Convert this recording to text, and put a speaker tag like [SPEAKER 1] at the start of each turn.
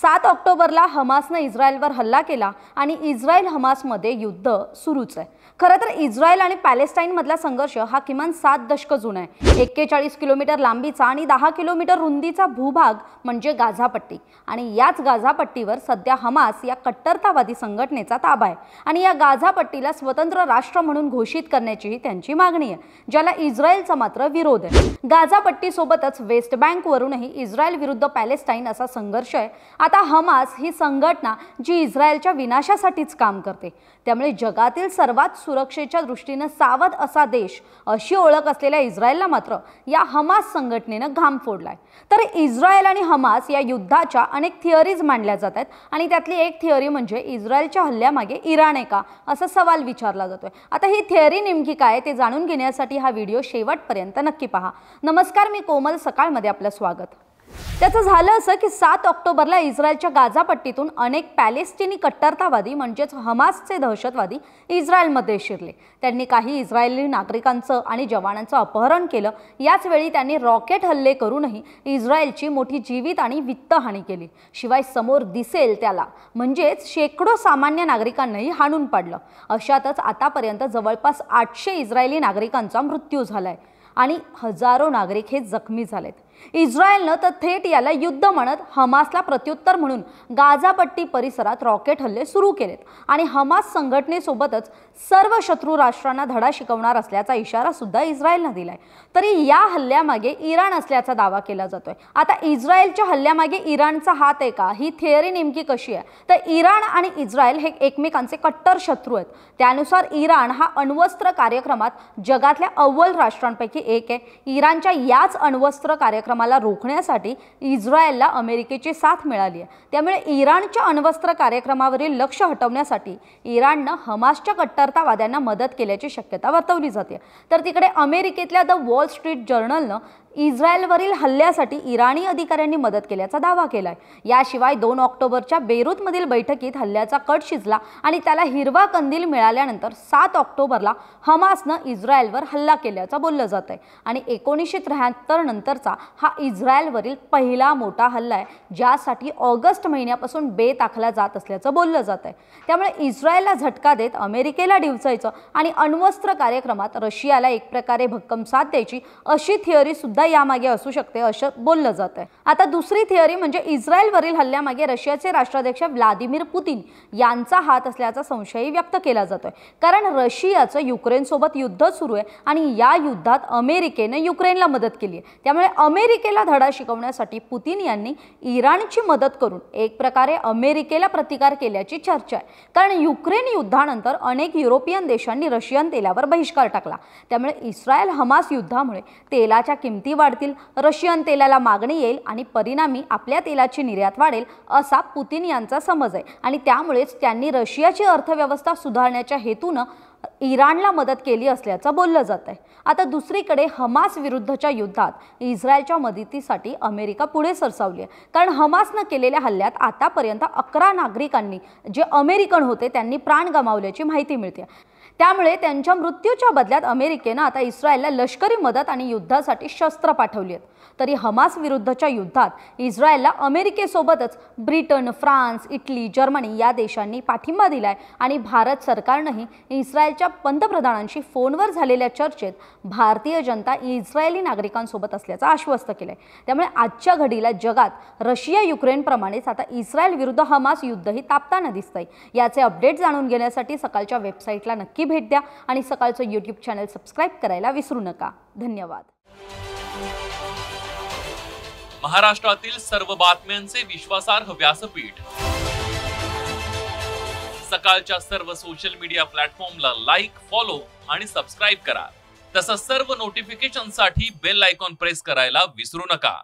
[SPEAKER 1] सात ऑक्टोबरला हमासनं इस्रायलवर हल्ला केला आणि इस्रायल हमासमध्ये युद्ध सुरूच आहे खरं तर इस्रायल आणि पॅलेस्टाईनमधला संघर्ष हा किमान सात दशक जुना आहे एक्केचाळीस किलोमीटर लांबीचा आणि दहा किलोमीटर रुंदीचा भूभाग म्हणजे गाझापट्टी आणि याच गाझापट्टीवर सध्या हमास या कट्टरतावादी संघटनेचा ताबा आहे आणि या गाझापट्टीला स्वतंत्र राष्ट्र म्हणून घोषित करण्याचीही त्यांची मागणी आहे ज्याला इस्रायलचा मात्र विरोध आहे गाझापट्टीसोबतच वेस्ट बँकवरूनही इस्रायल विरुद्ध पॅलेस्टाईन असा संघर्ष आहे आता हमास ही संघटना जी इस्रायलच्या विनाशासाठीच काम करते त्यामुळे जगातील सर्वात सुरक्षेच्या दृष्टीनं सावध असा देश अशी ओळख असलेल्या इस्रायलला मात्र या हमास संघटनेनं घाम फोडलाय तर इस्रायल आणि हमास या युद्धाच्या अनेक थिअरीज मांडल्या जात आहेत आणि त्यातली एक थिअरी म्हणजे इस्रायलच्या हल्ल्यामागे इराण आहे का असा सवाल विचारला जातोय आता ही थिअरी नेमकी काय ते जाणून घेण्यासाठी हा व्हिडिओ शेवटपर्यंत नक्की पहा नमस्कार मी कोमल सकाळमध्ये आपलं स्वागत त्याचं झालं असं की सात ऑक्टोबरला इस्रायलच्या गाझापट्टीतून अनेक पॅलेस्टिनी कट्टरतावादी म्हणजेच हमासचे दहशतवादी इस्रायलमध्ये शिरले त्यांनी काही इस्रायली नागरिकांचं आणि जवानांचं अपहरण केलं याच वेळी त्यांनी रॉकेट हल्ले करूनही इस्रायलची मोठी जीवित आणि वित्तहानी केली शिवाय समोर दिसेल त्याला म्हणजेच शेकडो सामान्य नागरिकांनाही हाणून पाडलं अशातच आतापर्यंत जवळपास आठशे इस्रायली नागरिकांचा मृत्यू झालाय आणि हजारो नागरिक हे जखमी झालेत इस्रायलनं तर थेट याला युद्ध म्हणत हमासला प्रत्युत्तर म्हणून गाजापट्टी परिसरात रॉकेट हल्ले सुरू केलेत आणि हमास संघटनेसोबतच सर्व शत्रू राष्ट्रांना धडा शिकवणार असल्याचा इशारा सुद्धा इस्रायलनं दिलाय तरी या हल्ल्यामागे इराण असल्याचा दावा केला जातोय आता इस्रायलच्या हल्ल्यामागे इराणचा हात आहे का ही थिअरी नेमकी कशी आहे तर इराण आणि इस्रायल हे एकमेकांचे कट्टर शत्रू आहेत त्यानुसार इराण हा अण्वस्त्र कार्यक्रमात जगातल्या अव्वल राष्ट्रांपैकी एक आहे इराणच्या याच अण्वस्त्र कार्यक्रम कार्यक्रमाला रोखण्यासाठी इस्रायलला अमेरिकेची साथ मिळाली आहे त्यामुळे इराणच्या अण्वस्त्र कार्यक्रमावरील लक्ष हटवण्यासाठी इराणनं हमासच्या कट्टरतावाद्यांना मदत केल्याची शक्यता वर्तवली जाते तर तिकडे अमेरिकेतल्या द वॉल स्ट्रीट जर्नलनं इस्रायलवरील हल्ल्यासाठी इराणी अधिकाऱ्यांनी मदत केल्याचा दावा केलाय याशिवाय दोन ऑक्टोबरच्या बेरूतमधील बैठकीत हल्ल्याचा कट शिजला आणि त्याला हिरवा कंदील मिळाल्यानंतर सात ऑक्टोबरला हमासनं इस्रायलवर हल्ला केल्याचा बोललं जात आहे आणि एकोणीसशे त्र्याहत्तर नंतरचा हा इस्रायलवरील पहिला मोठा हल्ला आहे ज्यासाठी ऑगस्ट महिन्यापासून बेत आखला जात असल्याचं बोललं जात आहे त्यामुळे इस्रायलला झटका देत अमेरिकेला डिवचायचं आणि अण्वस्त्र कार्यक्रमात रशियाला एक प्रकारे भक्कम साथ द्यायची अशी थिअरीसुद्धा सुद्धा यामागे असू शकते असं बोललं जात आहे आता दुसरी थिअरी म्हणजे इस्रायलवरील हल्ल्यामागे रशियाचे राष्ट्राध्यक्ष व्लादिमीर पुतीन यांचा हात असल्याचा संशयही व्यक्त केला जातोय कारण रशियाचं युक्रेनसोबत युद्ध सुरू आहे आणि या युद्धात अमेरिकेनं युक्रेनला मदत केली आहे त्यामुळे अमेरिकेला धडा शिकवण्यासाठी पुतीन यांनी इराणची मदत करून एक प्रकारे अमेरिकेला प्रतिकार केल्याची चर्चा आहे कारण युक्रेन युद्धानंतर अनेक युरोपियन देशांनी रशियन तेलावर बहिष्कार टाकला त्यामुळे इस्रायल हमास युद्धामुळे तेलाच्या किमती किमती वाढतील रशियन तेलाला मागणी येईल आणि परिणामी आपल्या तेलाची निर्यात वाढेल असा पुतीन यांचा समज आहे आणि त्यामुळेच त्यांनी रशियाची अर्थव्यवस्था सुधारण्याच्या हेतूनं इराणला मदत केली असल्याचं बोललं जात आहे आता दुसरीकडे हमास विरुद्धच्या युद्धात इस्रायलच्या मदतीसाठी अमेरिका पुढे सरसावली आहे कारण हमासनं केलेल्या हल्ल्यात आतापर्यंत अकरा नागरिकांनी जे अमेरिकन होते त्यांनी प्राण गमावल्याची माहिती मिळते त्यामुळे त्यांच्या मृत्यूच्या बदल्यात अमेरिकेनं आता इस्रायलला लष्करी मदत आणि युद्धासाठी शस्त्र पाठवली आहेत तरी हमास विरुद्धच्या युद्धात इस्रायलला अमेरिकेसोबतच ब्रिटन फ्रान्स इटली जर्मनी या देशांनी पाठिंबा दिलाय आणि भारत सरकारनंही इस्रायलच्या पंतप्रधानांशी फोनवर झालेल्या चर्चेत भारतीय जनता इस्रायली नागरिकांसोबत असल्याचं आश्वस्त केलंय त्यामुळे आजच्या घडीला जगात रशिया युक्रेनप्रमाणेच आता इस्रायल विरुद्ध हमास युद्धही तापताना दिसतंय याचे अपडेट जाणून घेण्यासाठी सकाळच्या वेबसाईटला नक्की भेट द्या आणि सकाळचं यूट्यूब चॅनल सबस्क्राईब करायला विसरू नका धन्यवाद महाराष्ट्रातील सर्व बातम्यांचे विश्वासार्ह व्यासपीठ सकाळच्या सर्व सोशल मीडिया प्लॅटफॉर्मला लाईक फॉलो आणि सबस्क्राईब करा तसंच सर्व नोटिफिकेशनसाठी बेल आयकॉन प्रेस करायला विसरू नका